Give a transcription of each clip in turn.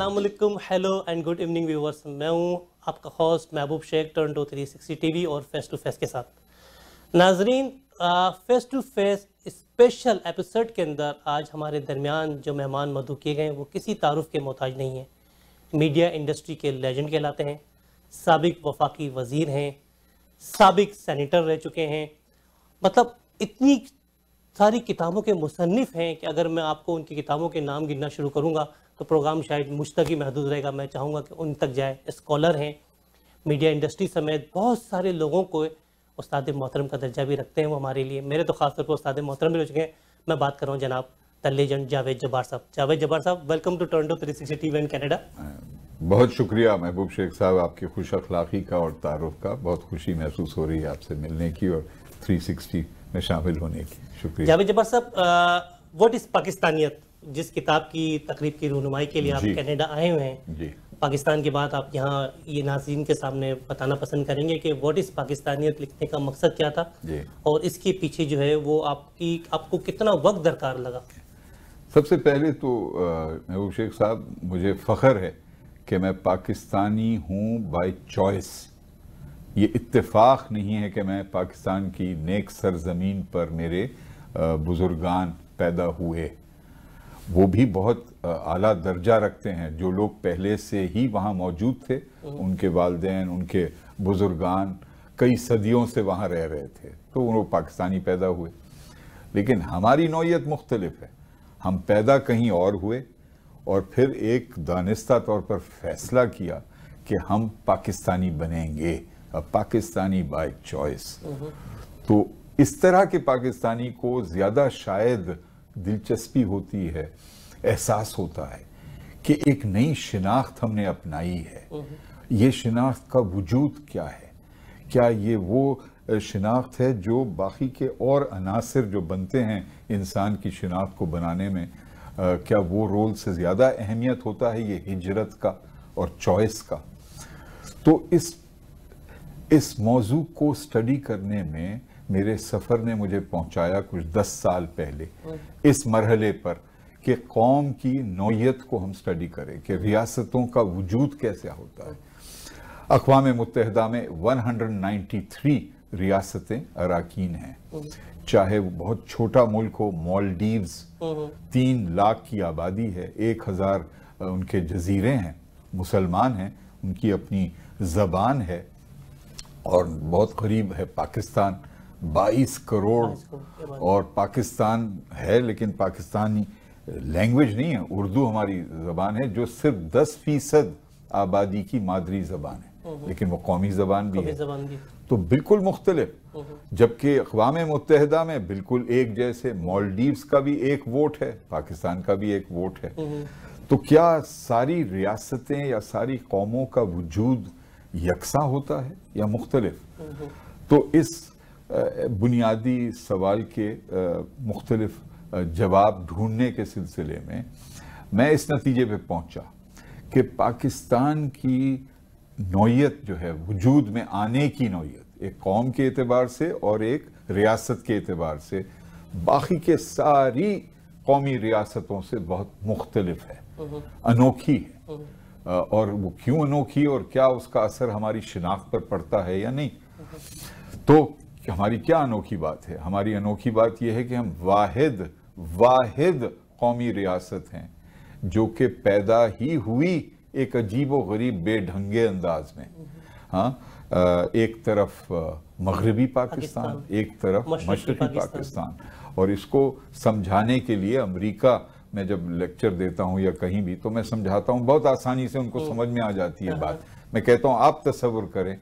Aslam hello and good evening viewers मैं हूँ आपका host Mehboob Sheikh Toronto three sixty T और फेस टू फेस के साथ नाजरीन face to face special episode के अंदर आज हमारे दरमियान जो मेहमान मधु किए गए वो किसी तारुफ के मोहताज नहीं हैं मीडिया इंडस्ट्री के लेजेंड कहलाते हैं सबक वफाकी वजीर हैं सबक सैनिटर रह चुके हैं मतलब इतनी सारी किताबों के मुसनफ़ हैं कि अगर मैं आपको उनकी किताबों के नाम गिनना शुरू करूँगा तो प्रोग्राम शायद मुझ तक ही महदूद रहेगा मैं चाहूँगा कि उन तक जाए स्कॉलर हैं मीडिया इंडस्ट्री समेत बहुत सारे लोगों को उस्ताद मोहतरम का दर्जा भी रखते हैं वो हमारे लिए मेरे तो खासतौर पर उस्ताद मोहतरम भी हो चुके हैं मैं बात कर रहा हूँ जनाब द लेजेंड जावेद जब्बार साहब जावेद जब्बार साहब welcome to Toronto three sixty T one Canada बहुत शुक्रिया महबूब शेख साहब आपकी खुश अखलाक़ी का और तारुफ का बहुत खुशी महसूस हो रही है आपसे मिलने की और 360 में शामिल होने की शुक्रिया जावेद जब्बार साहब वट इज़ पाकिस्तानियत जिस किताब की तकरीब की रहनुमाई के लिए आप कनाडा आए हुए हैं पाकिस्तान के बाद आप यहाँ ये नाजीन के सामने बताना पसंद करेंगे कि व्हाट इज़ पाकिस्तानियत लिखने का मकसद क्या था और इसके पीछे जो है वो आपकी आपको कितना वक्त दरकार लगा सबसे पहले तो महबूब शेख साहब मुझे फ़ख्र है कि मैं पाकिस्तानी हूँ बाई चॉइस ये इतफाक नहीं है कि मैं पाकिस्तान की नेक सरजमीन पर मेरे बुज़ुर्गान पैदा हुए वो भी बहुत आला दर्जा रखते हैं जो लोग पहले से ही वहाँ मौजूद थे हम्म। उनके वालदेन उनके बुजुर्गान कई सदियों से वहाँ रह रहे थे तो वो पाकिस्तानी पैदा हुए लेकिन हमारी नौीयत मुख्तलिफ है हम पैदा कहीं और हुए और फिर एक दानिस्ता तौर पर फैसला किया कि हम पाकिस्तानी बनेंगे पाकिस्तानी बाय चॉइस हम्म। तो इस तरह के पाकिस्तानी को ज़्यादा शायद दिलचस्पी होती है एहसास होता है कि एक नई शिनाख्त हमने अपनाई है ये शिनाख्त का वजूद क्या है क्या ये वो शिनाख्त है जो बाकी के और अनासर जो बनते हैं इंसान की शिनाख्त को बनाने में आ, क्या वो रोल से ज़्यादा अहमियत होता है ये हिजरत का और चॉइस का तो इस इस मौजू को स्टडी करने में मेरे सफ़र ने मुझे पहुंचाया कुछ दस साल पहले इस मरहले पर कि कौम की नोयत को हम स्टडी करें कि रियासतों का वजूद कैसा होता है अकवा मुतहदा में 193 रियासतें अरकान हैं चाहे वो बहुत छोटा मुल्क हो मॉलडीव्स तीन लाख की आबादी है एक हज़ार उनके जजीरे हैं मुसलमान हैं उनकी अपनी ज़बान है और बहुत करीब है पाकिस्तान बाईस करोड़ और पाकिस्तान है लेकिन पाकिस्तानी लैंग्वेज नहीं है उर्दू हमारी ज़बान है जो सिर्फ दस फीसद आबादी की मादरी ज़बान है हम्म। लेकिन वो कौमी ज़बान भी है तो बिल्कुल मुख्तलिफ हम्म। जबकि अकवाम मुतहदा में बिल्कुल एक जैसे मॉलडीव्स का भी एक वोट है पाकिस्तान का भी एक वोट है हम्म। तो क्या सारी रियासतें या सारी कौमों का वजूद यकसा होता है या मुख्तलिफ तो इस बुनियादी सवाल के मुख्तलफ जवाब ढूंढने के सिलसिले में मैं इस नतीजे पर पहुंचा कि पाकिस्तान की नौीयत जो है वजूद में आने की नौीयत एक कौम के अतबार से और एक रियासत के अतबार से बाकी के सारी कौमी रियासतों से बहुत मुख्तलफ है हम्म। अनोखी है हम्म। और वो क्यों अनोखी और क्या उसका असर हमारी शिनाख्त पर पड़ता है या नहीं हम्म। तो कि हमारी क्या अनोखी बात है हमारी अनोखी बात यह है कि हम वाहिद वाहिद कौमी रियासत हैं जो कि पैदा ही हुई एक अजीब व गरीब बेढंगे अंदाज में हाँ एक तरफ मगरबी पाकिस्तान एक तरफ मशरक़ी पाकिस्तान और इसको समझाने के लिए अमेरिका में जब लेक्चर देता हूँ या कहीं भी तो मैं समझाता हूँ बहुत आसानी से उनको हम्म। समझ में आ जाती है हाँ, हाँ। बात मैं कहता हूँ आप तस्वुर करें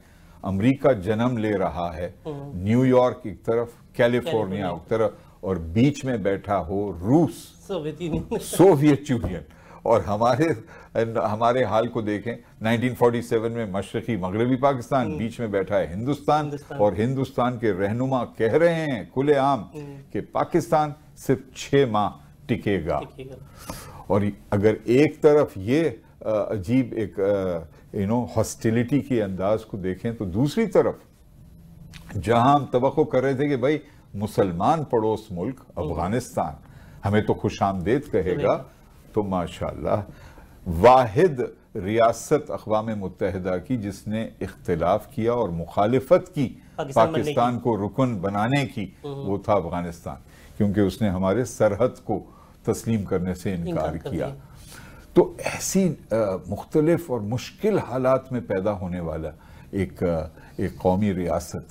अमेरिका जन्म ले रहा है हम्म। न्यूयॉर्क एक तरफ कैलिफोर्निया एक तरफ और बीच में बैठा हो रूस सोवियत यूनियन और हमारे हमारे हाल को देखें 1947 में मशरकी मगरबी पाकिस्तान हम्म। बीच में बैठा है हिंदुस्तान, हिंदुस्तान और हिंदुस्तान के रहनुमा कह रहे हैं खुलेआम हम्म। कि पाकिस्तान सिर्फ छह माह टिकेगा।, टिकेगा और अगर एक तरफ ये अजीब एक आ, यू नो हॉस्टिलिटी के अंदाज को देखें तो दूसरी तरफ जहां हम तो कर रहे थे कि भाई मुसलमान पड़ोस मुल्क अफगानिस्तान हमें तो खुश आमदेद कहेगा तो माशाल्लाह वाहिद रियासत अकवा मुतहदा की जिसने इख्तलाफ किया और मुखालफत की पाकिस्तान, पाकिस्तान को रुकन बनाने की हम्म। वो था अफगानिस्तान क्योंकि उसने हमारे सरहद को तस्लीम करने से इनकार किया तो ऐसी मुख्तलफ और मुश्किल हालात में पैदा होने वाला एक एक कौमी रियासत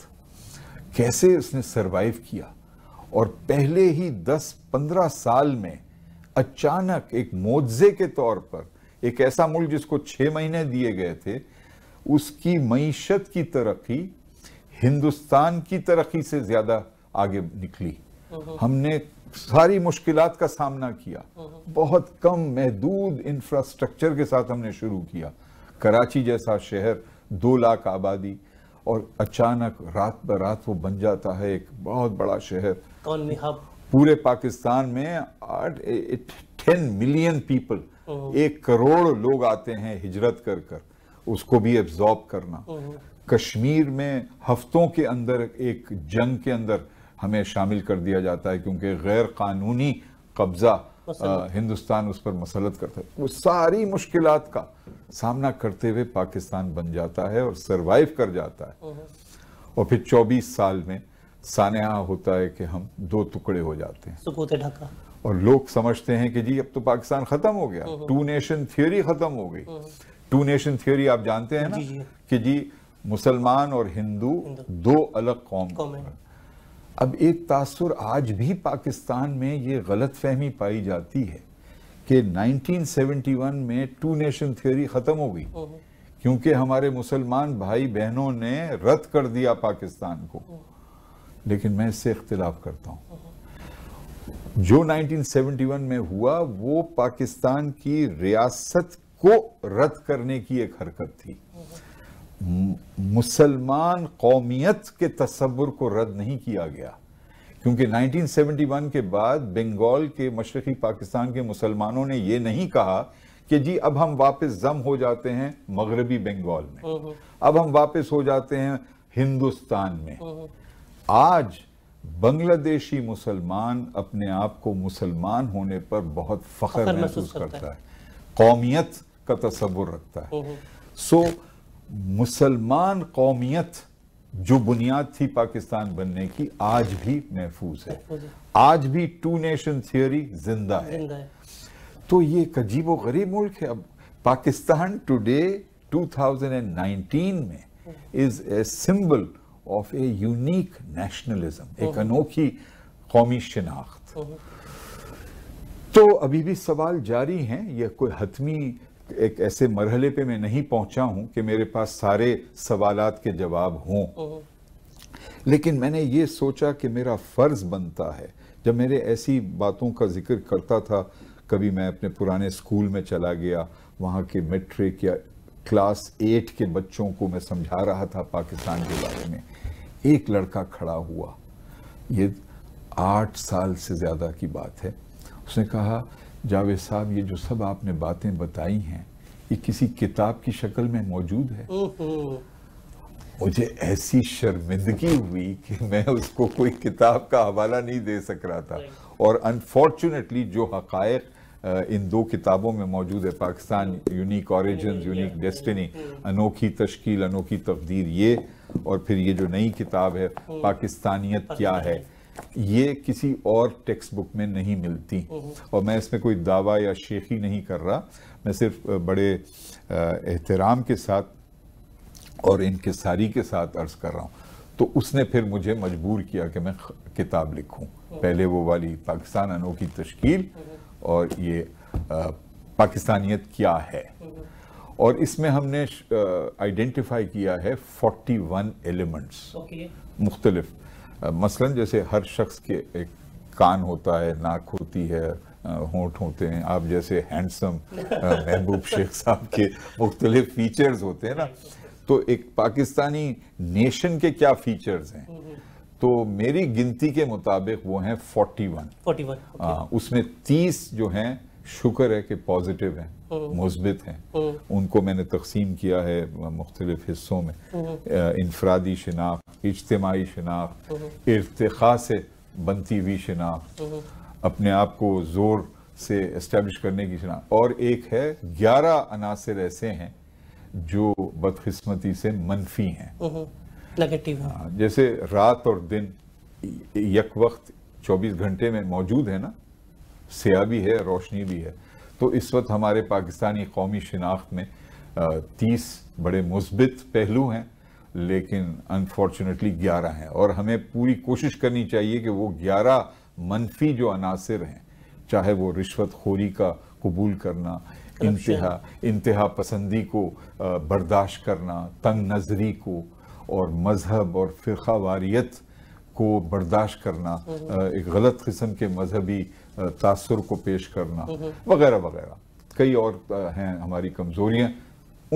कैसे उसने सरवाइव किया और पहले ही 10-15 साल में अचानक एक मोजे के तौर पर एक ऐसा मुल्क जिसको छः महीने दिए गए थे उसकी मीशत की तरक्की हिंदुस्तान की तरक्की से ज़्यादा आगे निकली हम्म। हमने सारी मुश्किल का सामना किया बहुत कम महदूद इंफ्रास्ट्रक्चर के साथ हमने शुरू किया कराची जैसा शहर दो लाख आबादी और अचानक रात ब रात वो बन जाता है एक बहुत बड़ा शहर पूरे पाकिस्तान में आठ टेन मिलियन पीपल एक करोड़ लोग आते हैं हिजरत कर कर उसको भी एब्जॉर्ब करना हम्म। कश्मीर में हफ्तों के अंदर एक जंग के अंदर हमें शामिल कर दिया जाता है क्योंकि गैर कानूनी कब्जा आ, हिंदुस्तान उस पर मसलत करता है वो सारी मुश्किल का सामना करते हुए पाकिस्तान बन जाता है और सरवाइव कर जाता है और फिर 24 साल में सानहा होता है कि हम दो टुकड़े हो जाते हैं और लोग समझते हैं कि जी अब तो पाकिस्तान खत्म हो गया टू नेशन थ्योरी खत्म हो गई टू नेशन थ्योरी आप जानते हैं ना कि जी मुसलमान और हिंदू, हिंदू। दो अलग कौम, कौम है। अब एक तासुर आज भी पाकिस्तान में ये गलत फहमी पाई जाती है कि 1971 में टू नेशन थ्योरी ख़त्म हो गई क्योंकि हमारे मुसलमान भाई बहनों ने रद्द कर दिया पाकिस्तान को लेकिन मैं इससे इख्तलाफ करता हूं जो 1971 में हुआ वो पाकिस्तान की रियासत को रद्द करने की एक हरकत थी मुसलमान कौमियत के तस्वुर को रद्द नहीं किया गया क्योंकि 1971 के बाद बंगाल के मशरक़ी पाकिस्तान के मुसलमानों ने यह नहीं कहा कि जी अब हम वापस जम हो जाते हैं मगरबी बंगाल में अब हम वापस हो जाते हैं हिंदुस्तान में आज बांग्लादेशी मुसलमान अपने आप को मुसलमान होने पर बहुत फख्र महसूस करता है कौमियत का तस्वुर रखता है सो so, मुसलमान कौमियत जो बुनियाद थी पाकिस्तान बनने की आज भी महफूज है आज भी टू नेशन थियोरी जिंदा है।, तो ये एक अजीब गरीब मुल्क है अब पाकिस्तान टुडे 2019 में is a symbol of a unique nationalism एक हम्म। अनोखी कौमी शिनाख्त हम्म। तो अभी भी सवाल जारी हैं यह कोई हतमी एक ऐसे मरहले पे मैं नहीं पहुंचा हूं कि मेरे पास सारे सवाल के जवाब हों लेकिन मैंने ये सोचा कि मेरा फ़र्ज़ बनता है जब मेरे ऐसी बातों का जिक्र करता था कभी मैं अपने पुराने स्कूल में चला गया वहाँ के मेट्रिक या क्लास एट के बच्चों को मैं समझा रहा था पाकिस्तान के बारे में एक लड़का खड़ा हुआ ये आठ साल से ज़्यादा की बात है उसने कहा जावेद साहब ये जो सब आपने बातें बताई हैं ये किसी किताब की शक्ल में मौजूद है मुझे ऐसी शर्मिंदगी हुई कि मैं उसको कोई किताब का हवाला नहीं दे सक रहा था और अनफॉर्चुनेटली जो हक इन दो किताबों में मौजूद है Pakistan unique origin unique destiny अनोखी तश्कील अनोखी तकदीर ये और फिर ये जो नई किताब है पाकिस्तानियत क्या है ये किसी और टेक्स्ट बुक में नहीं मिलती और मैं इसमें कोई दावा या शेखी नहीं कर रहा मैं सिर्फ बड़े एहतराम के साथ और इनके सारी के साथ अर्ज़ कर रहा हूँ तो उसने फिर मुझे मजबूर किया कि मैं किताब लिखूं पहले वो वाली पाकिस्तान अनोखी तश्कील और ये पाकिस्तानियत क्या है और इसमें हमने आइडेंटिफाई किया है 41 एलिमेंट्स मुख्तलिफ़ मसलन जैसे हर शख्स के एक कान होता है नाक होती है होंठ होते हैं आप जैसे हैंडसम महबूब शेख साहब के मुख्तलिफ फीचर्स होते हैं ना तो एक पाकिस्तानी नेशन के क्या फीचर्स हैं हम्म, हम्म। तो मेरी गिनती के मुताबिक वो हैं 41 41 वन हाँ, उसमें 30 जो हैं शुक्र है कि पॉजिटिव हैं हम्म। मुस्बित हैं हम्म। उनको मैंने तकसीम किया है मुख्तलिफ हिस्सों में हम्म। इनफरादी शनाख्त इज्तमाही शिनाख्त इरतखा से बनती हुई शनाख्त अपने आप को ज़ोर से इस्टेब्लिश करने की शिनाख्त और एक है ग्यारह अनासर ऐसे हैं जो बदकस्मती से मनफी हैं हाँ, जैसे रात और दिन यक वक्त चौबीस घंटे में मौजूद है ना स्या भी है रोशनी भी है तो इस वक्त हमारे पाकिस्तानी कौमी शिनाख्त में तीस बड़े मुस्बित पहलू हैं लेकिन अनफॉर्चुनेटली ग्यारह हैं और हमें पूरी कोशिश करनी चाहिए कि वो ग्यारह मनफी जो अनासर हैं चाहे वो रिश्वत खोरी का कबूल करना अच्छा। इंतहा इंतहा पसंदी को बर्दाश्त करना तंग नजरी को और मजहब और फिर वारीत को बर्दाश्त करना एक गलत किस्म के मजहबी तासर को पेश करना वगैरह वगैरह कई और हैं हमारी कमजोरियां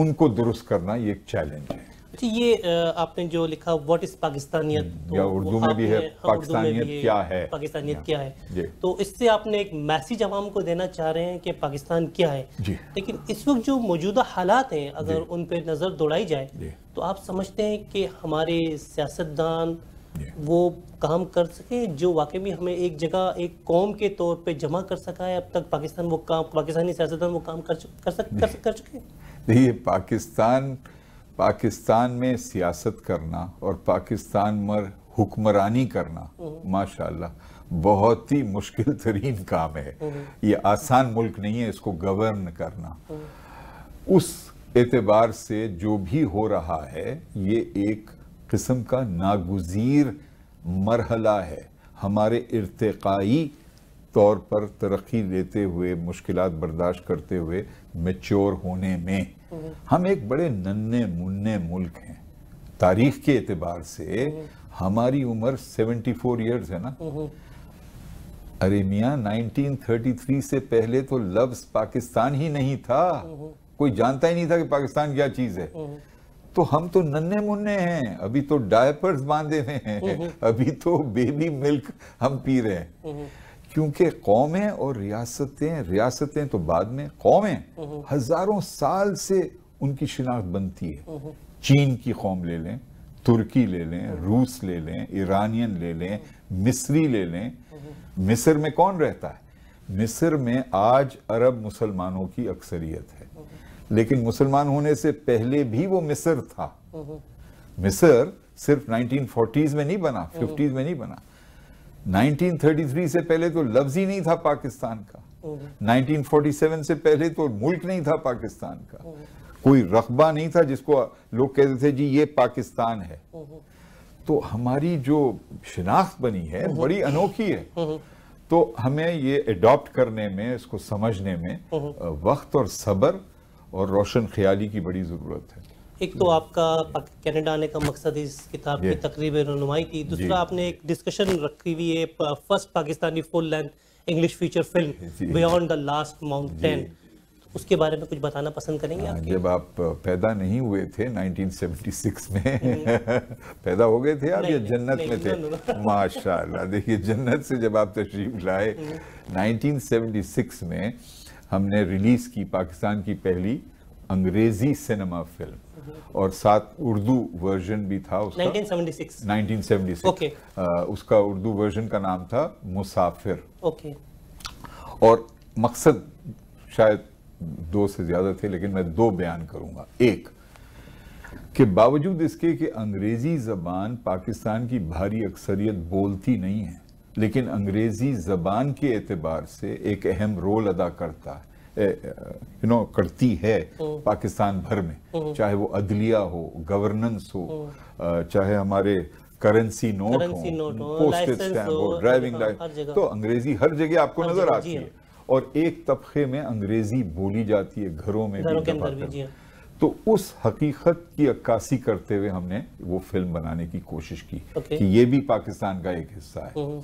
उनको दुरुस्त करना ये एक चैलेंज है तो ये आपने जो लिखा व्हाट इज पाकिस्तानियत हम्म, तो या उर्दू में भी है हाँ, पाकिस्तानियत क्या है पाकिस्तानियत क्या है तो इससे आपने एक मैसेज आवाम को देना चाह रहे हैं कि पाकिस्तान क्या है लेकिन इस वक्त जो मौजूदा हालात हैं अगर उन पर नज़र दौड़ाई जाए तो आप समझते हैं कि हमारे सियासतदान वो काम कर सके जो वाकई में हमें एक जगह एक कौम के तौर पे जमा कर सका है अब तक पाकिस्तान वो काम पाकिस्तानी सियासतदान वो काम कर सक, कर सक कर, कर चुके देखिए पाकिस्तान पाकिस्तान में सियासत करना और पाकिस्तान मर हुक्मरानी करना हम्म। माशाल्लाह बहुत ही मुश्किल तरीन काम है हम्म। ये आसान मुल्क नहीं है इसको गवर्न करना हम्म। उस एतबार से जो भी हो रहा है ये एक किस्म का नागुजीर मरहला है हमारे इरतकाई तौर पर तरक्की लेते हुए मुश्किल बर्दाश्त करते हुए मेच्योर होने में हम एक बड़े नन्हे मुन्ने मुल्क हैं तारीख के एतबार से हमारी उम्र 74 ईयर्स है ना अरे मियाँ थ्री से पहले तो लफ्ज पाकिस्तान ही नहीं था कोई जानता ही नहीं था कि पाकिस्तान क्या चीज है तो हम तो नन्हे मुन्ने हैं अभी तो डायपर्स बांधे हुए हैं हम्म, हम्म। अभी तो बेबी मिल्क हम पी रहे हैं हम्म, क्योंकि कौमें और रियासतें रियासतें तो बाद में कौमें हजारों साल से उनकी शिनाख्त बनती है चीन की कौम ले लें तुर्की ले लें रूस ले लें ईरानियन ले लें मिस्री ले लें मिस्र में कौन रहता है मिस्र में आज अरब मुसलमानों की अक्सरियत है लेकिन मुसलमान होने से पहले भी वो मिस्र था मिस्र सिर्फ 1940s में नहीं बना 50s में नहीं बना 1933 से पहले तो लफ्ज ही नहीं था पाकिस्तान का 1947 से पहले तो मुल्क नहीं था पाकिस्तान का कोई रकबा नहीं था जिसको लोग कहते थे जी ये पाकिस्तान है तो हमारी जो शिनाख्त बनी है बड़ी अनोखी है तो हमें ये एडॉप्ट करने में इसको समझने में वक्त और सब्र और रोशन ख्याली की बड़ी ज़रूरत है एक तो आपका कनाडा आने का मकसद इस किताब की तकरीब रनुमाई थी दूसरा आपने एक डिस्कशन रखी हुई है first Pakistani full length English feature film beyond the last mountain उसके बारे में कुछ बताना पसंद करेंगे हाँ, आप जब आप पैदा नहीं हुए थे 1976 में हम्म। पैदा हो गए थे आप या जन्नत नहीं, में थे माशाल्लाह देखिए जन्नत से जब आप तशरीफ लाए 1976 हम्म। में हमने रिलीज़ की पाकिस्तान की पहली अंग्रेजी सिनेमा फिल्म और साथ उर्दू वर्जन भी था उसका 1976 1976 ओके okay. उसका उर्दू वर्जन का नाम था मुसाफिर ओके okay. और मकसद शायद दो से ज़्यादा थे लेकिन मैं दो बयान करूंगा एक के बावजूद इसके कि अंग्रेज़ी ज़बान पाकिस्तान की भारी अक्सरियत बोलती नहीं है लेकिन अंग्रेज़ी ज़बान के एतबार से एक अहम रोल अदा करता है यू नो करती है पाकिस्तान भर में चाहे वो अदलिया हो गवर्नेंस हो चाहे हमारे करेंसी नोट हो पोस्टेज स्टैम्प हो ड्राइविंग लाइसेंस तो अंग्रेजी हर जगह आपको नजर आती है हाँ। और एक तबके में अंग्रेजी बोली जाती है घरों में भी, भी तो उस हकीकत की अक्कासी करते हुए हमने वो फिल्म बनाने की कोशिश की okay. कि ये भी पाकिस्तान का एक हिस्सा है हम्म।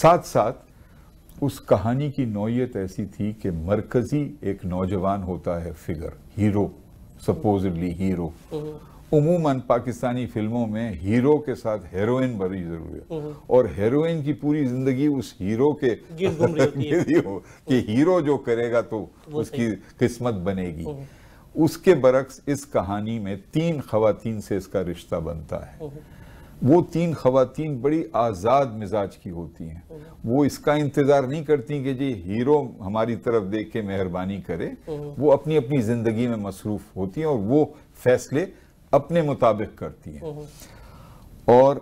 साथ साथ उस कहानी की नौीयत ऐसी थी कि मरकजी एक नौजवान होता है फिगर हीरो सपोजली हीरो हम्म। उमूमन पाकिस्तानी फिल्मों में हीरो के साथ हेरोइन बड़ी जरूरी है हम्म। और हेरोइन की पूरी जिंदगी उस हीरो के हो कि हीरो जो करेगा तो उसकी किस्मत बनेगी उसके बरक्स इस कहानी में तीन खातन से इसका रिश्ता बनता है वो तीन खातन बड़ी आज़ाद मिजाज की होती हैं वो इसका इंतज़ार नहीं करती कि जी हीरो हमारी तरफ देख के मेहरबानी करे वो अपनी अपनी ज़िंदगी में मसरूफ़ होती हैं और वो फैसले अपने मुताबिक करती हैं और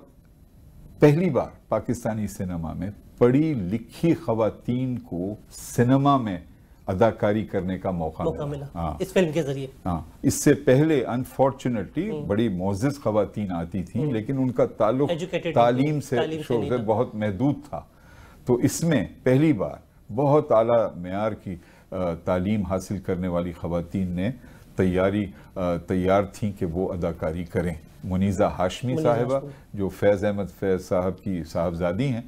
पहली बार पाकिस्तानी सिनेमा में पढ़ी लिखी खातन को सिनेमा में अदाकारी करने का मौका, मौका मिला, मिला। हाँ। इस फिल्म के जरिए हाँ इससे पहले अनफॉर्चुनेटली हम्म। बड़ी मोजिज खातन आती थी हम्म। लेकिन उनका ताल्लुक तालीम से शोबे बहुत महदूद था तो इसमें पहली बार बहुत अला मैार की तालीम हासिल करने वाली खातन ने तैयारी तैयार थी कि वो अदाकारी करें मुनीज़ा हाशमी साहिबा जो फैज़ अहमद फैज़ साहब की साहबजादी हैं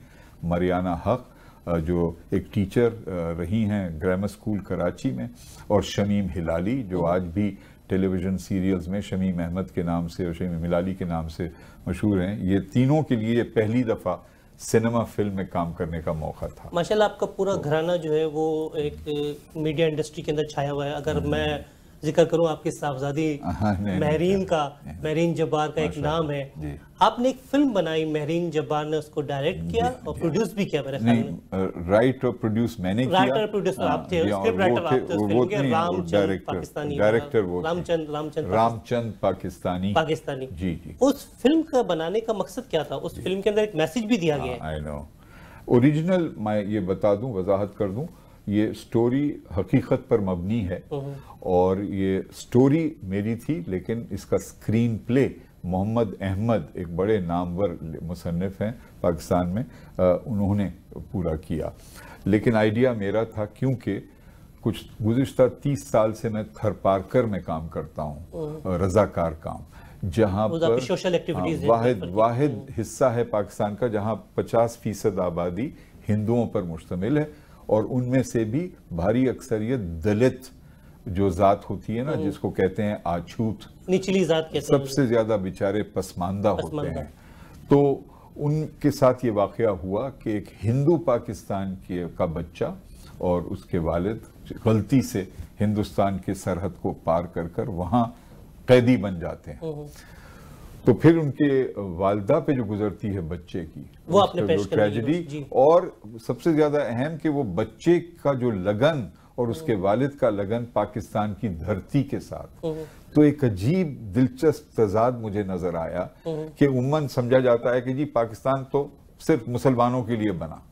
मरियाना हक़ जो एक टीचर रही हैं ग्रामर स्कूल कराची में और शमीम हिलाली जो आज भी टेलीविज़न सीरियल्स में शमीम अहमद के नाम से और शमीम हिलाली के नाम से मशहूर हैं ये तीनों के लिए पहली दफ़ा सिनेमा फिल्म में काम करने का मौका था माशाल्लाह आपका पूरा घराना जो है वो एक मीडिया इंडस्ट्री के अंदर छाया हुआ है अगर हम्म। मैं जिक्र करूं आपकी साहबजादी हाँ, हाँ, महरीन का महरीन जब्बार का एक नाम है आपने एक फिल्म बनाई महरीन जब्बार ने उसको डायरेक्ट किया और प्रोड्यूस भी किया मेरे ख्याल राइट और प्रोड्यूस मैंने राइटर प्रोड्यूस तो हाँ, आप थे तो रामचंद पाकिस्तानी डायरेक्टर रामचंद रामचंद रामचंद पाकिस्तानी पाकिस्तानी जी जी उस फिल्म का बनाने का मकसद क्या था उस फिल्म के अंदर एक मैसेज भी दिया गया आई नो ओरिजिनल मैं ये बता दूं वजाहत कर दूं ये स्टोरी हकीकत पर मबनी है और ये स्टोरी मेरी थी लेकिन इसका स्क्रीन प्ले मोहम्मद अहमद एक बड़े नामवर मुसनफ़ हैं पाकिस्तान में आ, उन्होंने पूरा किया लेकिन आइडिया मेरा था क्योंकि कुछ गुज्त तीस साल से मैं थरपारकर में काम करता हूँ रजाकार काम जहाँ पर सोशल एक्टिविटीज हाँ, वाहिद वाहिद हिस्सा है पाकिस्तान का जहाँ पचास फीसद आबादी हिंदुओं पर मुश्तमिल है और उनमें से भी भारी अक्सरियत दलित जो जात होती है ना हम्म। जिसको कहते हैं आछूत निचली जात कहते सबसे ज्यादा बेचारे पसमानदा होते हैं तो उनके साथ ये वाक़ हुआ कि एक हिंदू पाकिस्तान के का बच्चा और उसके वालिद गलती से हिंदुस्तान की सरहद को पार कर कर वहाँ कैदी बन जाते हैं हम्म। तो फिर उनके वालदा पे जो गुजरती है बच्चे की वो आपने पेश ट्रेजिडी और सबसे ज्यादा अहम कि वो बच्चे का जो लगन और उसके हम्म। वालिद का लगन पाकिस्तान की धरती के साथ हम्म। तो एक अजीब दिलचस्प तजाद मुझे नजर आया हम्म। कि उमन समझा जाता है कि जी पाकिस्तान तो सिर्फ मुसलमानों के लिए बना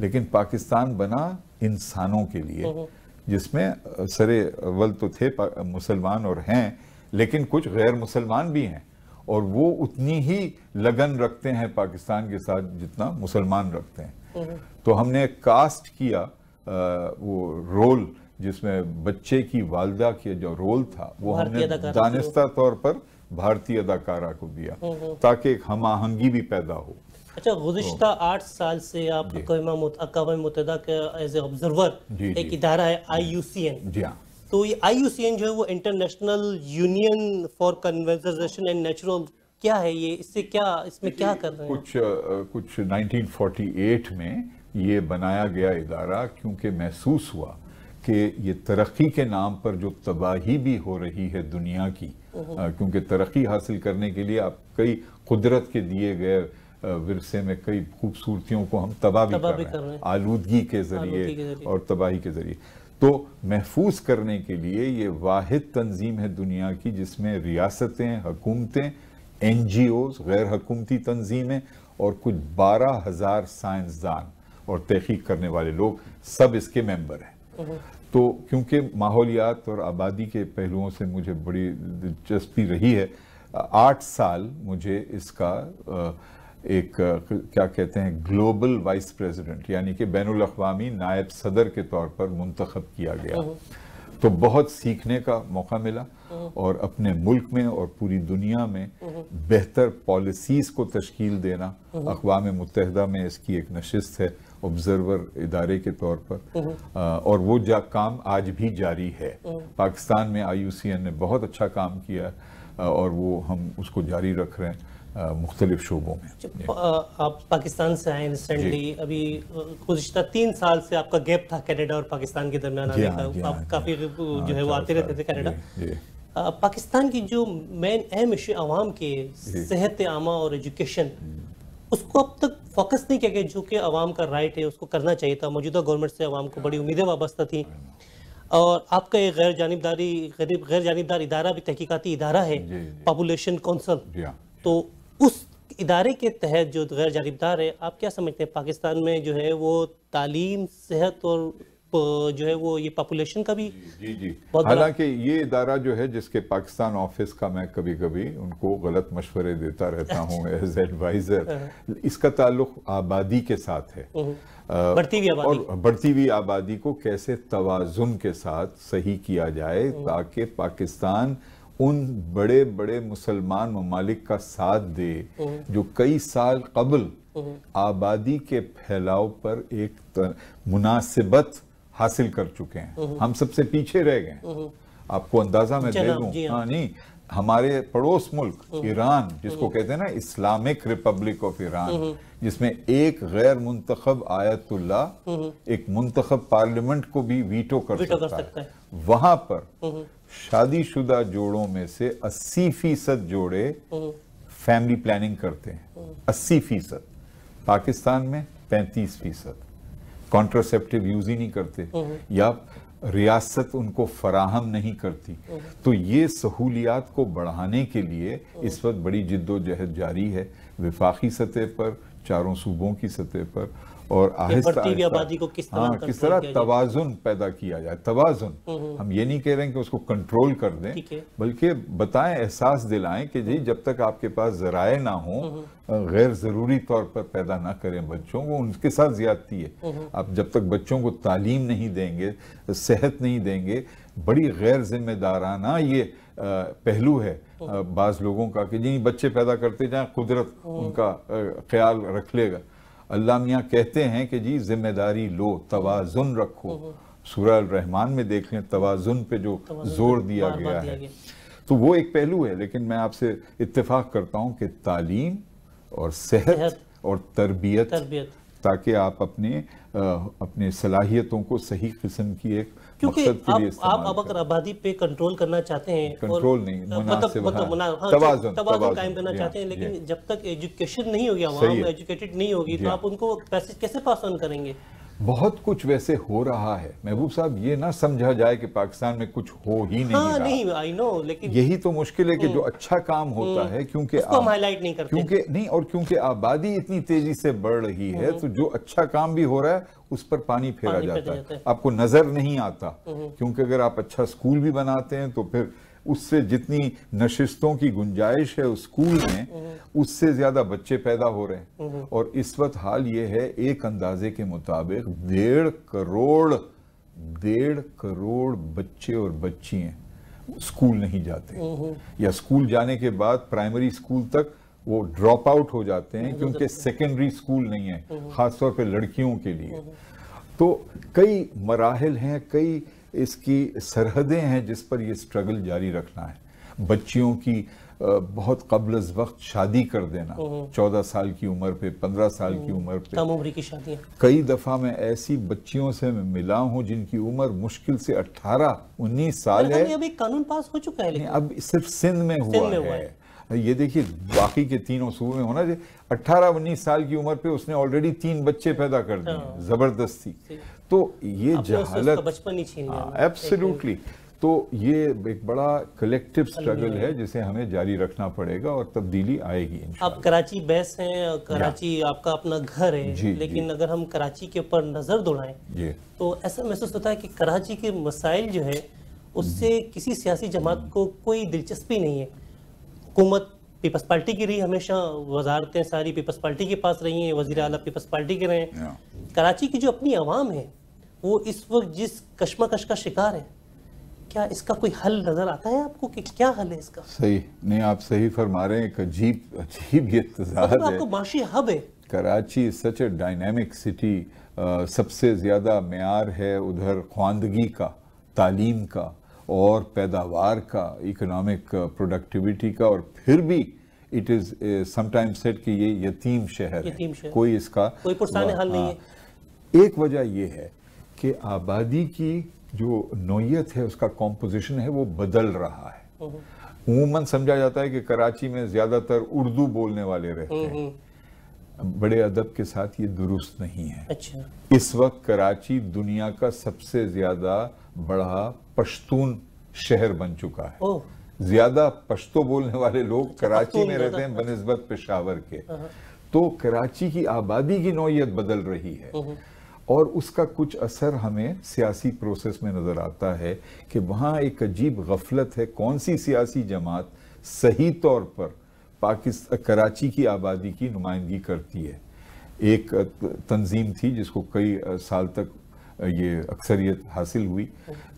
लेकिन पाकिस्तान बना इंसानों के लिए जिसमें सरे अव्वल तो थे मुसलमान और हैं लेकिन कुछ गैर मुसलमान भी हैं और वो उतनी ही लगन रखते हैं पाकिस्तान के साथ जितना मुसलमान रखते हैं हम्म। तो हमने कास्ट किया आ, वो रोल जिसमें बच्चे की वालदा के जो रोल था वो हमने दानिस्ता तौर पर भारतीय अदाकारा को दिया हम्म, हम्म। ताकि एक हम आहंगी भी पैदा हो अच्छा गुजशत तो, आठ साल से आप अकवा मुतदा के एज ए ऑब्जर्वर एक इदारा है आई यू सी एन जी हाँ तो ये आई जो है वो international union for conservation and natural क्या है ये इससे क्या इसमें क्या कर रहे हैं कुछ कुछ 1948 में ये बनाया गया इदारा क्योंकि महसूस हुआ कि ये तरक्की के नाम पर जो तबाही भी हो रही है दुनिया की क्योंकि तरक्की हासिल करने के लिए आप कई कुदरत के दिए गए विरसे में कई खूबसूरतियों को हम तबाह भी कर रहे हैं आलूदगी के जरिए और तबाही के जरिए तो महफूज करने के लिए ये वाद तंजीम है दुनिया की जिसमें रियासतें हकूमतें एन जी ओज गैर हकूमती तंजीमें और कुछ बारह हज़ार साइंसदान और तहकीक करने वाले लोग सब इसके मेम्बर हैं हम्म। तो क्योंकि माहौलियात और आबादी के पहलुओं से मुझे बड़ी दिलचस्पी रही है आठ साल मुझे इसका आ, एक क्या कहते हैं ग्लोबल वाइस प्रेसिडेंट यानी कि बैन अवी नायब सदर के तौर पर मुंतखब किया गया तो बहुत सीखने का मौका मिला और अपने मुल्क में और पूरी दुनिया में बेहतर पॉलिसीज़ को तश्कील देना अकवा मुतहदा में इसकी एक नशस्त है ऑब्जर्वर इदारे के तौर पर आ, और वो जा काम आज भी जारी है पाकिस्तान में आई ने बहुत अच्छा काम किया और वो हम उसको जारी रख रहे हैं मुख्तलिफ शोबों में आप पाकिस्तान से आए रिसेंटली अभी गुजशत तीन साल से आपका गैप था कैनेडा और पाकिस्तान के दरमियान हाँ, आप हाँ, काफ़ी हाँ। जो है वो आते रहते थे कैनेडा पाकिस्तान की जो मेन अहम इशू आवाम के सेहत आमा और एजुकेशन हम्म। उसको अब तक फोकस नहीं किया गया जो कि आवाम का राइट है उसको करना चाहिए था मौजूदा गवर्नमेंट से आवाम को बड़ी उम्मीदें वाबस्ता थी और आपका एक गैर जानबदारी गरीब गैर जानबदार इदारा भी तहकीकती इदारा है पॉपुलेशन कौंसल तो उस इदारे के तहत जो गैर जानबदार है आप क्या समझते हैं पाकिस्तान में जो है वो तालीम सेहत और जो है वो ये पॉपुलेशन का भी जी जी हालांकि ये इदारा जो है जिसके पाकिस्तान ऑफिस का मैं कभी कभी उनको गलत मशवरे देता रहता हूँ एज अच्छा। एडवाइज़र हाँ। इसका ताल्लुक आबादी के साथ है हम्म। बढ़ती हुई आबादी और बढ़ती हुई आबादी को कैसे तोज़ुन के साथ सही किया जाए हम्म। ताकि पाकिस्तान उन बड़े बड़े मुसलमान ममालिक का साथ दे जो कई साल कबल आबादी के फैलाव पर एक मुनासिबत हासिल कर चुके हैं हम सबसे पीछे रह गए आपको अंदाजा मैं दे दू हाँ।, हाँ नहीं हमारे पड़ोस मुल्क ईरान जिसको कहते हैं ना इस्लामिक रिपब्लिक ऑफ ईरान जिसमें एक गैर मुंतखब आयतुल्ला एक मुंतखब पार्लियामेंट को भी वीटो कर सकता है वहां पर शादीशुदा जोड़ों में से 80 फीसद जोड़े फैमिली प्लानिंग करते हैं 80 फीसद पाकिस्तान में 35 फीसद कॉन्ट्रोसेप्टिव यूज ही नहीं करते या रियासत उनको फराहम नहीं करती तो ये सहूलियात को बढ़ाने के लिए इस वक्त बड़ी जिद्दोजहद जारी है विफाखी सतह पर चारों सूबों की सतह पर और आहिस्ता आबादी को किस तरह हाँ किस तरह तवाजुन पैदा किया जाए तवाजुन हम्म, हम्म। हम ये नहीं कह रहे हैं कि उसको कंट्रोल कर दें बल्कि बताएं एहसास दिलाएं कि जी हम्म। जब तक आपके पास जराए ना हो गैर ज़रूरी तौर पर पैदा ना करें बच्चों को उनके साथ ज्यादती है आप जब तक बच्चों को तालीम नहीं देंगे सेहत नहीं देंगे बड़ी गैर जिम्मेदाराना ये पहलू है बाज़ लोगों का कि जी बच्चे पैदा करते जाएं कुदरत उनका ख्याल रख लेगा अल्लाह मियाँ कहते हैं कि जी जिम्मेदारी लो तोज़ुन रखो सूरह रहमान में देख लें तोज़ुन पे जो जोर दिया बार गया बार है दिया गया। तो वो एक पहलू है लेकिन मैं आपसे इत्तेफाक करता हूँ कि तालीम और सेहत और तरबियत ताकि आप अपने आ, अपने सलाहियतों को सही किस्म की एक क्योंकि आप, आप अब अगर आबादी पे कंट्रोल करना चाहते हैं कंट्रोल नहीं मतलब, हाँ, मतलब हाँ, तवाजन कायम करना चाहते हैं हाँ, लेकिन जब तक एजुकेशन नहीं होगी आवाम एजुकेटेड नहीं होगी तो आप उनको पैसे कैसे पास ऑन करेंगे बहुत कुछ वैसे हो रहा है महबूब साहब ये ना समझा जाए कि पाकिस्तान में कुछ हो ही नहीं हाँ, नहीं आई नो लेकिन यही तो मुश्किल है कि हम्म। जो अच्छा काम होता हम्म। है क्योंकि हाईलाइट नहीं करते क्योंकि नहीं और क्योंकि आबादी इतनी तेजी से बढ़ रही है हम्म। तो जो अच्छा काम भी हो रहा है उस पर पानी फेरा पानी जाता, जाता है आपको नजर नहीं आता हम्म। क्योंकि अगर आप अच्छा स्कूल भी बनाते हैं तो फिर उससे जितनी नशिस्तों की गुंजाइश है उस स्कूल में हम्म। उससे ज्यादा बच्चे पैदा हो रहे हैं हम्म। और इस वक्त हाल ये है एक अंदाजे के मुताबिक डेढ़ करोड़ डेढ़ करोड़ बच्चे और बच्चियां स्कूल नहीं जाते या स्कूल जाने के बाद प्राइमरी स्कूल तक वो ड्रॉप आउट हो जाते हैं क्योंकि सेकेंडरी स्कूल नहीं है हम्म। ख़ासतौर पर लड़कियों के लिए हम्म। तो कई मराहल हैं कई इसकी सरहदें हैं जिस पर ये स्ट्रगल जारी रखना है बच्चियों की बहुत कबल वक्त शादी कर देना हम्म। चौदह साल की उम्र पे पंद्रह साल की उम्र पे कम उम्र की शादी कई दफ़ा मैं ऐसी बच्चियों से मैं मिला हूँ जिनकी उम्र मुश्किल से अठारह उन्नीस साल है अभी कानून पास हो चुका है अब सिर्फ सिंध में हुआ है ये देखिए बाकी के तीनों सूबे होना चाहिए अट्ठारह उन्नीस साल की उम्र पे उसने ऑलरेडी तीन बच्चे पैदा कर दिए हाँ। जबरदस्ती तो ये तो जहालत बचपन ही हाँ, एब्सोल्युटली तो ये एक बड़ा कलेक्टिव स्ट्रगल है जिसे हमें जारी रखना पड़ेगा और तब्दीली आएगी आप कराची बेस हैं कराची आपका अपना घर है जी, लेकिन जी. अगर हम कराची के ऊपर नजर दौड़ाएं तो ऐसा महसूस होता है कि कराची के मसाइल जो है उससे हम्म। किसी सियासी जमात को कोई दिलचस्पी नहीं है हुकूमत पीपल्स पार्टी की रही हमेशा वजारतें सारी पीपल्स पार्टी के पास रही हैं वजी अला पीपल्स पार्टी के रहे हैं कराची की जो अपनी आवाम है वो इस वक्त जिस कश्मकश का शिकार है क्या इसका कोई हल नज़र आता है आपको कि क्या हल है इसका सही नहीं आप सही फरमा रहे हैं एक अजीब अजीब ये मतलब आपको माशी हब है Karachi such a dynamic city सबसे ज़्यादा मैार है उधर ख्वानदगी का तालीम का और पैदावार का इकोनॉमिक प्रोडक्टिविटी uh, का और फिर भी इट इज़ समटाइम सेट कि ये यतीम शहर यतीम है कोई इसका कोई हाँ, नहीं है हाँ। एक वजह यह है कि आबादी की जो नोयत है उसका कॉम्पोजिशन है वो बदल रहा है हम्म। उमूमन समझा जाता है कि कराची में ज़्यादातर उर्दू बोलने वाले रहते हैं हम्म, हम्म। बड़े अदब के साथ ये दुरुस्त नहीं है अच्छा। इस वक्त कराची दुनिया का सबसे ज़्यादा बड़ा पश्तून शहर बन चुका है ज्यादा पश्तो बोलने वाले लोग कराची में रहते हैं बनस्बत पेशावर के हाँ, हाँ। तो कराची की आबादी की नौीयत बदल रही है और उसका कुछ असर हमें सियासी प्रोसेस में नज़र आता है कि वहां एक अजीब गफलत है कौन सी सियासी जमात सही तौर पर पाकिस्तान कराची की आबादी की नुमाइंदगी करती है एक तंजीम थी जिसको कई साल तक ये अक्सरियत हासिल हुई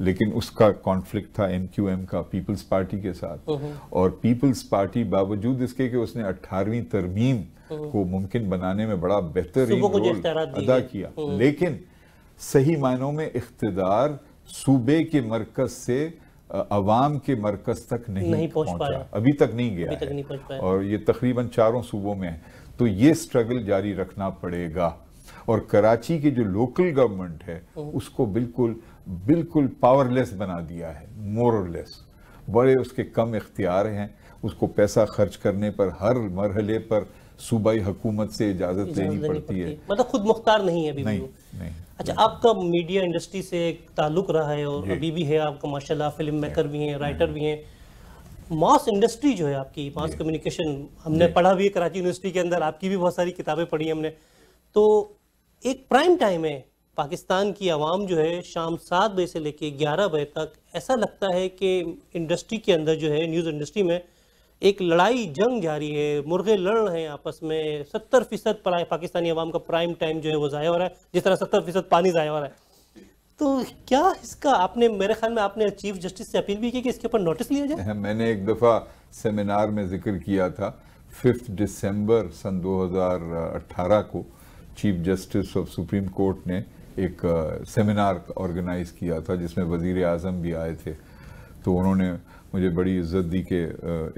लेकिन उसका कॉन्फ्लिक्ट था एम क्यू एम का पीपल्स पार्टी के साथ हम्म, हम्म। और पीपल्स पार्टी बावजूद इसके कि उसने अठारहवीं तरमीम हम्म, को मुमकिन बनाने में बड़ा बेहतरीन रोल अदा किया लेकिन सही मायनों में इकतदार सूबे के मरकज से अवाम के मरकज तक नहीं, नहीं पहुंचा अभी तक नहीं गया तक नहीं और ये तकरीबन चारों सूबों में है तो ये स्ट्रगल जारी रखना पड़ेगा और कराची की जो लोकल गवर्नमेंट है उसको बिल्कुल बिल्कुल पावरलेस बना दिया है मोरलेस बड़े उसके कम इख्तियार हैं उसको पैसा खर्च करने पर हर मरहले पर सूबाई हुकूमत से इजाज़त लेनी पड़ती है मतलब खुद मुख्तार नहीं है अभी नहीं, नहीं अच्छा नहीं। आपका मीडिया इंडस्ट्री से एक ताल्लुक रहा है और अभी भी है आपका माशाल्लाह फिल्म मेकर भी हैं राइटर हम्म। भी हैं मास इंडस्ट्री जो है आपकी मास कम्युनिकेशन हमने पढ़ा भी है कराची यूनिवर्सिटी के अंदर आपकी भी बहुत सारी किताबें पढ़ी हमने तो एक प्राइम टाइम है पाकिस्तान की आवाम जो है शाम सात बजे से लेके ग्यारह बजे तक ऐसा लगता है कि इंडस्ट्री के अंदर जो है न्यूज़ इंडस्ट्री में एक लड़ाई जंग जारी है मुर्गे लड़ रहे हैं आपस में सत्तर फीसद पाकिस्तानी आवाम का प्राइम टाइम जो है वो ज़ाया हो रहा है जिस तरह सत्तर फीसद पानी ज़ाया हो रहा है तो क्या इसका आपने मेरे ख्याल में आपने चीफ जस्टिस से अपील भी की कि इसके ऊपर नोटिस लिया जाए हाँ, मैंने एक दफ़ा सेमिनार में जिक्र किया था फिफ्थ दिसंबर सन 2018 को chief justice of supreme court ने एक सेमिनार ऑर्गेनाइज किया था जिसमें वजीर आजम भी आए थे तो उन्होंने मुझे बड़ी इज्जत दी के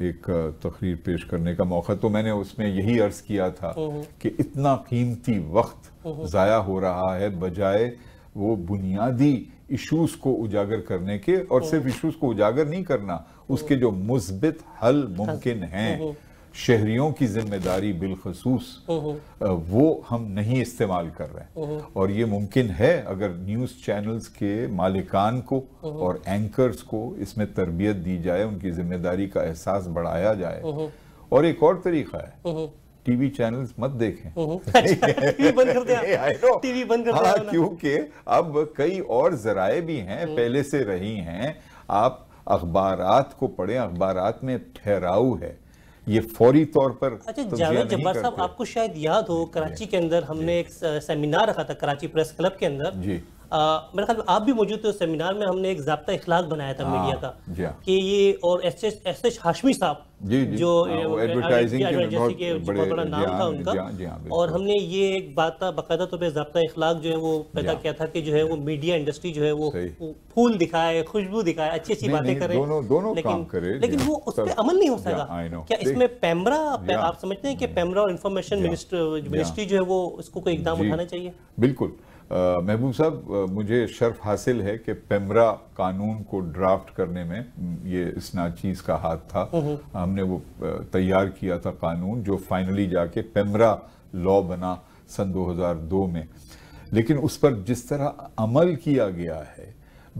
एक तकरीर पेश करने का मौका तो मैंने उसमें यही अर्ज किया था कि इतना कीमती वक्त ज़ाया हो रहा है बजाय वो बुनियादी इश्यूज को उजागर करने के और सिर्फ इश्यूज को उजागर नहीं करना उसके जो मुस्बित हल मुमकिन हैं शहरियों की जिम्मेदारी बिलखसूस वो हम नहीं इस्तेमाल कर रहे हैं और ये मुमकिन है अगर न्यूज़ चैनल्स के मालिकान को और एंकर्स को इसमें तरबियत दी जाए उनकी जिम्मेदारी का एहसास बढ़ाया जाए और एक और तरीका है टीवी चैनल्स मत देखें अच्छा, टीवी बंद कर दिया हाँ, क्योंकि अब कई और जराए भी हैं हम्म। पहले से रही हैं आप अखबार को पढ़ें अखबार में ठहराव है ये फौरी तौर पर अच्छा जावेद जब्बार साहब आपको शायद याद हो कराची के अंदर हमने एक सेमिनार रखा था कराची प्रेस क्लब के अंदर जी मेरे ख्याल आप भी मौजूद थे सेमिनार में हमने एक जबता इखलाक बनाया था मीडिया हाँ, का हाँ। कि ये और S S S H Hashmi साहब जो हाँ, एडवर्टाइजिंग के बहुत बड़ा नाम था उनका और हमने ये एक बात था बाकायदा तौर पर जबता इखलाक जो है वो पैदा किया था कि जो है वो मीडिया इंडस्ट्री जो है वो फूल दिखाए खुशबू दिखाए अच्छी अच्छी बातें करे लेकिन लेकिन वो उस पर अमल नहीं हो सका क्या इसमें पैमरा आप समझते हैं कि पैमरा और इन्फॉर्मेशन मिनिस्ट्री जो है वो उसको कोई इकदाम उठाना चाहिए बिल्कुल महबूब साहब मुझे शर्फ हासिल है कि पेमरा कानून को ड्राफ्ट करने में ये इस नाचीज का हाथ था हमने वो तैयार किया था कानून जो फाइनली जाके पेमरा लॉ बना सन 2002 में लेकिन उस पर जिस तरह अमल किया गया है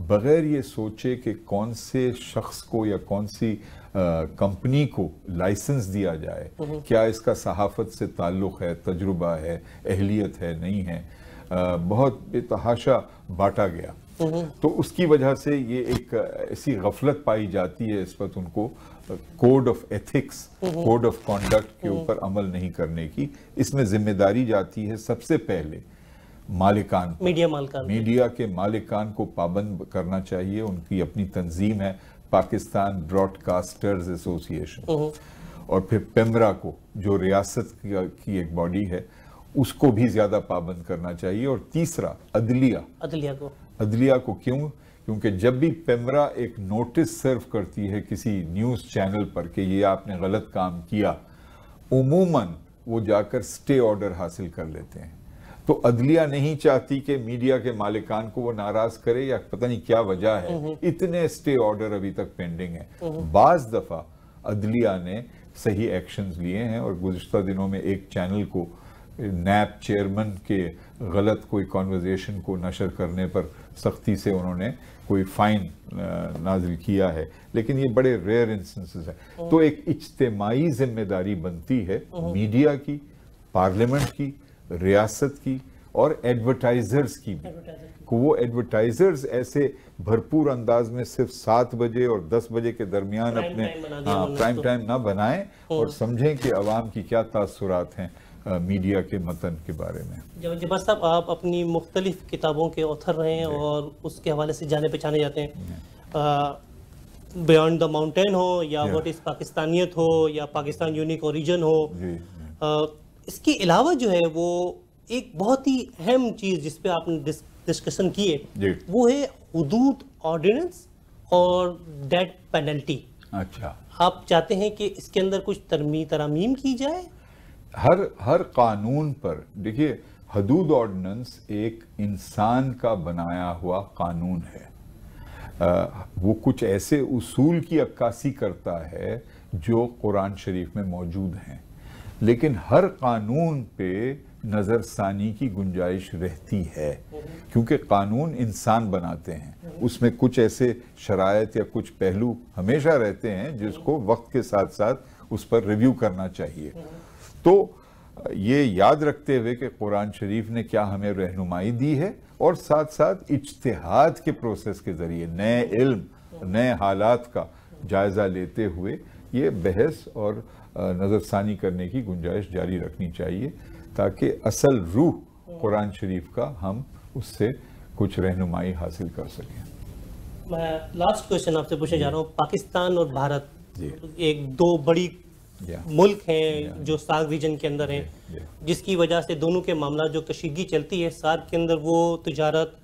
बग़ैर ये सोचे कि कौन से शख्स को या कौन सी कंपनी को लाइसेंस दिया जाए क्या इसका सहाफत से ताल्लुक़ है तजुर्बा है अहलियत है नहीं है बहुत बेतहाशा बांटा गया हम्म। तो उसकी वजह से ये एक ऐसी गफलत पाई जाती है इस वक्त उनको code of ethics code of conduct के हम्म। ऊपर अमल नहीं करने की इसमें जिम्मेदारी जाती है सबसे पहले मालिकान मीडिया मालिकान मीडिया के मालिकान को पाबंद करना चाहिए उनकी अपनी तंजीम है पाकिस्तान ब्रॉडकास्टर्स एसोसिएशन हम्म। और फिर पेमरा को जो रियासत की एक बॉडी है उसको भी ज्यादा पाबंद करना चाहिए और तीसरा अदलिया अदलिया को अदलिया को क्यों क्योंकि जब भी पेमरा एक नोटिस सर्व करती है किसी न्यूज़ चैनल पर कि ये आपने गलत काम किया उमूमन वो जाकर स्टे ऑर्डर हासिल कर लेते हैं तो अदलिया नहीं चाहती कि मीडिया के मालिकान को वो नाराज करे या पता नहीं क्या वजह है इतने स्टे ऑर्डर अभी तक पेंडिंग है बाज दफा अदलिया ने सही एक्शंस लिए हैं और गुजशत दिनों में एक चैनल को नैब चेयरमैन के गलत कोई कॉन्वर्जेशन को नशर करने पर सख्ती से उन्होंने कोई फ़ाइन नाजिल किया है लेकिन ये बड़े रेयर इंस्टेंसेस हैं तो एक इज्तमाही जिम्मेदारी बनती है मीडिया की पार्लियामेंट की रियासत की और एडवर्टाइजर्स की भी को वो एडवर्टाइजर्स ऐसे भरपूर अंदाज में सिर्फ सात बजे और दस बजे के दरमियान अपने प्राइम हाँ, टाइम तो। ना बनाएं और समझें कि आवाम की क्या तासुरात हैं मीडिया के मतन के बारे में जबर साहब आप अपनी मुख्तलिफ किताबों के ऑथर रहे हैं और उसके हवाले से जाने पहचाने जाते हैं बियॉन्ड द माउंटेन हो या वट इज़ पाकिस्तानियत हो या पाकिस्तान यूनिक ओरिजन हो आ, इसके अलावा जो है वो एक बहुत ही अहम चीज़ जिस पे आपने डिस्कशन की है वो है हदूद ऑर्डिनेंस और डेट पेनल्टी अच्छा आप चाहते हैं कि इसके अंदर कुछ तरमी तरामीम की जाए हर हर कानून पर देखिए हदूद ऑर्डिनेंस एक इंसान का बनाया हुआ कानून है आ, वो कुछ ऐसे उसूल की अक्कासी करता है जो कुरान शरीफ में मौजूद हैं लेकिन हर कानून पे नज़रसानी की गुंजाइश रहती है क्योंकि कानून इंसान बनाते हैं उसमें कुछ ऐसे शराय या कुछ पहलू हमेशा रहते हैं जिसको वक्त के साथ साथ उस पर रिव्यू करना चाहिए तो ये याद रखते हुए कि कुरान शरीफ ने क्या हमें रहनुमाई दी है और साथ साथ इज्तिहाद के प्रोसेस के ज़रिए नए इल्म नए हालात का जायज़ा लेते हुए ये बहस और नज़रसानी करने की गुंजाइश जारी रखनी चाहिए ताकि असल रूह कुरान शरीफ का हम उससे कुछ रहनुमाई हासिल कर सकें मैं लास्ट क्वेश्चन आपसे पूछने जा रहा हूँ पाकिस्तान और भारत एक दो बड़ी मुल्क हैं जो सार्क रीजन के अंदर हैं जिसकी वजह से दोनों के मामला जो कशीदगी चलती है सार्क के अंदर वो तजारत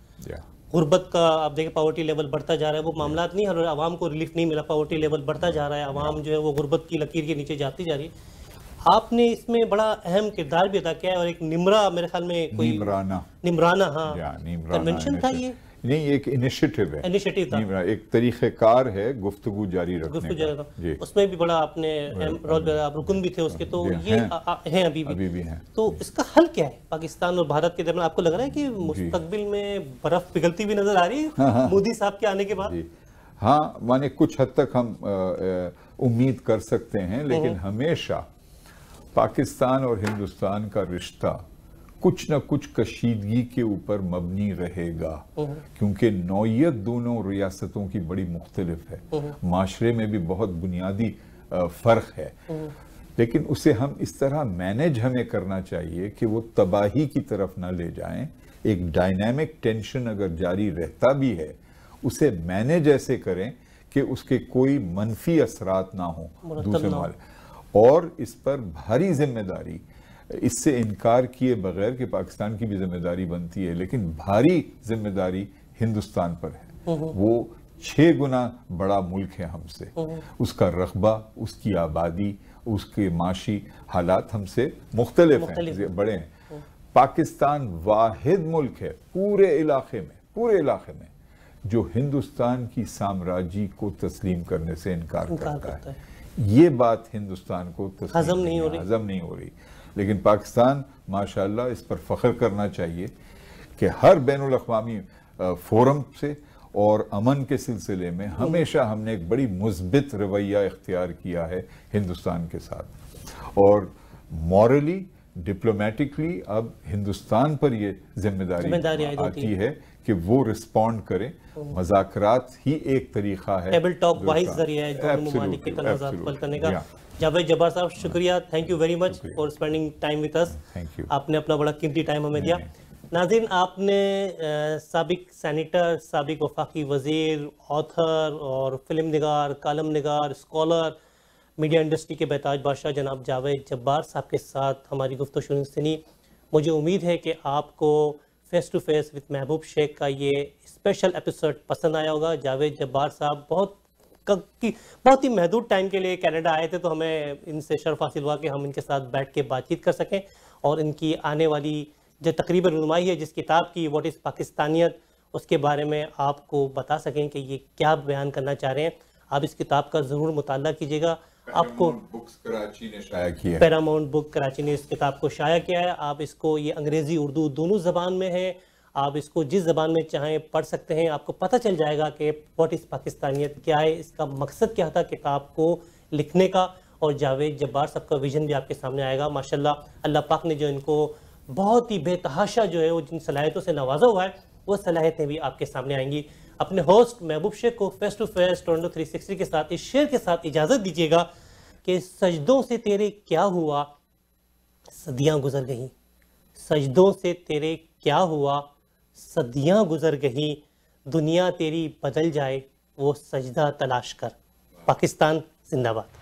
गुर्बत का आप देखें पावर्टी लेवल बढ़ता जा रहा है वो मामला नहीं हर आवाम को रिलीफ नहीं मिला पावर्टी लेवल बढ़ता जा रहा है आवाम जो है वो गुर्बत की लकीर के नीचे जाती जा रही है आपने इसमें बड़ा अहम किरदार भी अदा किया है और एक निमरा मेरे ख्याल में कोई निमराना निमराना हाँ कन्वेंशन था ये नहीं एक इनिशिएटिव है इनिशिएटिव था एक तरीक़ेकार है गुफ्तगु जारी रखने गुफ्तगु जारी रखा उसमें भी बड़ा आपने रोल आप रुकन भी थे उसके तो ये हैं अभी भी अभी भी हैं तो इसका हल क्या है पाकिस्तान और भारत के दरमियान आपको लग रहा है कि मुस्तकबिल में बर्फ पिघलती भी नजर आ रही है हाँ, हाँ। मोदी साहब के आने के बाद हाँ माने कुछ हद तक हम उम्मीद कर सकते हैं लेकिन हम्म। हमेशा पाकिस्तान और हिंदुस्तान का रिश्ता कुछ ना कुछ कशीदगी के ऊपर मबनी रहेगा क्योंकि नौयत दोनों रियासतों की बड़ी मुख्तलिफ है माशरे में भी बहुत बुनियादी फ़र्क है लेकिन उसे हम इस तरह मैनेज हमें करना चाहिए कि वो तबाही की तरफ ना ले जाए एक डायनेमिक टेंशन अगर जारी रहता भी है उसे मैनेज ऐसे करें कि उसके कोई मनफी असरात ना हो दूसरे माल और इस पर भारी जिम्मेदारी इससे इनकार किए बगैर कि पाकिस्तान की भी जिम्मेदारी बनती है लेकिन भारी जिम्मेदारी हिंदुस्तान पर है वो छः गुना बड़ा मुल्क है हमसे उसका रकबा उसकी आबादी उसके माशी हालात हमसे मुख्तलिफ हैं बड़े हैं हम्म। पाकिस्तान वाहिद मुल्क है पूरे इलाके में पूरे इलाके में जो हिंदुस्तान की साम्राज्य को तस्लीम करने से इनकार करता है ये बात हिंदुस्तान को हजम नहीं हो रही हजम नहीं हो रही लेकिन पाकिस्तान माशाल्लाह इस पर फ़ख्र करना चाहिए कि हर बैन अवी फोरम से और अमन के सिलसिले में हम्म। हमेशा हमने एक बड़ी मुस्बित रवैया इख्तियार किया है हिंदुस्तान के साथ और मॉरली डिप्लोमेटिकली अब हिंदुस्तान पर ये जिम्मेदारी आती है कि वो रिस्पॉन्ड करें हम्म। मजाक ही एक तरीका है टेबल टॉक जरिया है जो के का जावेद जब्बार साहब शुक्रिया thank you very much for spending time with us thank you आपने अपना बड़ा कीमती टाइम हमें दिया नाजिन आपने सबक सैनिटर सबक वफाकी वजीर ऑथर और फिल्म नगार कलम नगार स्कॉलर मीडिया इंडस्ट्री के बेताज बादशाह जनाब जावेद जब्बार साहब के साथ हमारी गुफ्त शुरू सुनी मुझे उम्मीद है कि आपको फ़ेस टू फेस विद महबूब शेख का ये स्पेशल एपिसोड पसंद आया होगा जावेद जब्बार साहब बहुत की बहुत ही महदूद टाइम के लिए कनाडा आए थे तो हमें इनसे शर्फ हासिल हुआ कि हम इनके साथ बैठ के बातचीत कर सकें और इनकी आने वाली जो तकरीब रनुमाई है जिस किताब की वॉट इज़ पाकिस्तानियत उसके बारे में आपको बता सकें कि ये क्या बयान करना चाह रहे हैं आप इस किताब का ज़रूर मुताल कीजिएगा आपको बुक्स कराची ने शाया किया पैरामाउंट बुक कराची ने इस किताब को शाया किया है आप इसको ये अंग्रेज़ी उर्दू दोनों ज़बान में है आप इसको जिस ज़बान में चाहें पढ़ सकते हैं आपको पता चल जाएगा कि वॉट इज़ पाकिस्तानियत क्या है इसका मकसद क्या था किताब को लिखने का और जावेद जब्बार साहब का विजन भी आपके सामने आएगा माशाल्लाह अल्लाह पाक ने जो इनको बहुत ही बेतहाशा जो है वो जिन सलाहियतों से नवाजा हुआ है वो सलाहियतें भी आपके सामने आएंगी अपने होस्ट महबूब शेख को face to face Toronto sixty के साथ इस शेर के साथ इजाज़त दीजिएगा कि सजदों से तेरे क्या हुआ सदियाँ गुजर गई सजदों से तेरे क्या हुआ सदियां गुजर गई दुनिया तेरी बदल जाए वो सजदा तलाश कर पाकिस्तान जिंदाबाद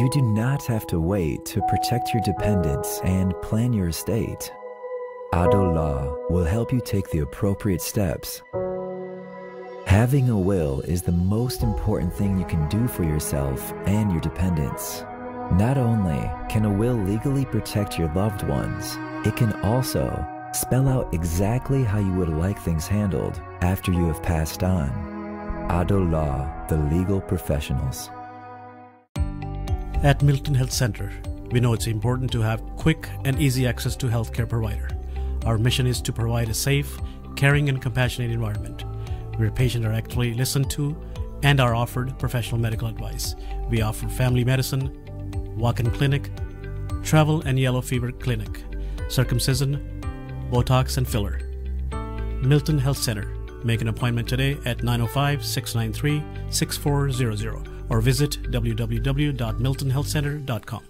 You do not have to wait to protect your dependents and plan your estate. Ado Law will help you take the appropriate steps. Having a will is the most important thing you can do for yourself and your dependents. Not only can a will legally protect your loved ones, it can also spell out exactly how you would like things handled after you have passed on. Ado Law, the legal professionals. At Milton Health Center, we know it's important to have quick and easy access to healthcare provider. Our mission is to provide a safe, caring and compassionate environment where patients are actually listened to and are offered professional medical advice. We offer family medicine, walk-in clinic, travel and yellow fever clinic, circumcision, Botox and filler. Milton Health Center. Make an appointment today at 905 693 6400 or visit www.miltonhealthcenter.com.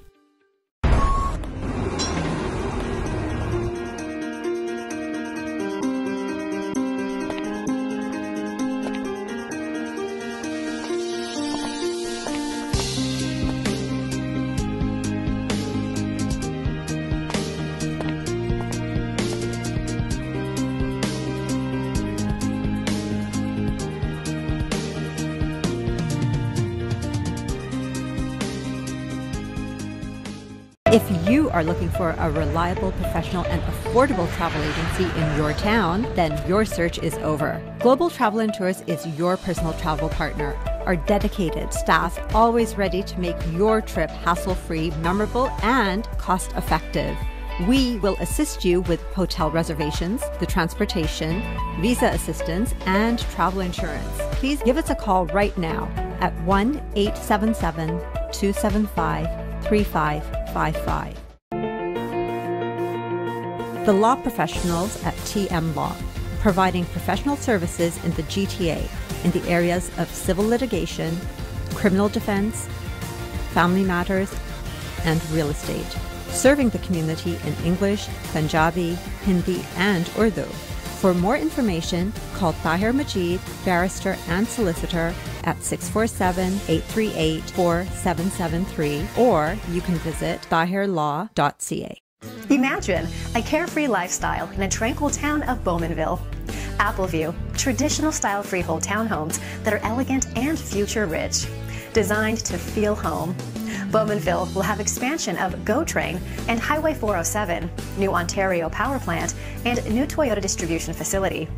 If you are looking for a reliable, professional, and affordable travel agency in your town, then your search is over. Global Travel and Tours is your personal travel partner. Our dedicated staff always ready to make your trip hassle-free, memorable, and cost-effective. We will assist you with hotel reservations, the transportation, visa assistance, and travel insurance. Please give us a call right now at 1 877 275 35 855. The law professionals at TM Law, providing professional services in the GTA in the areas of civil litigation, criminal defense, family matters, and real estate, serving the community in English, Punjabi, Hindi, and Urdu. For more information, call Tahir Majid, barrister and solicitor at 647 838 4773, or you can visit thaherlaw.ca. Imagine a carefree lifestyle in a tranquil town of Bowmanville. Appleview, traditional style freehold townhomes that are elegant and future rich, designed to feel home. Bowmanville will have expansion of GO Train and Highway 407, new Ontario power plant, and new Toyota distribution facility.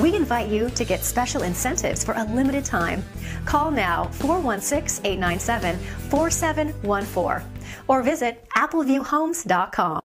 We invite you to get special incentives for a limited time. Call now 416 897 4714 or visit appleviewhomes.com.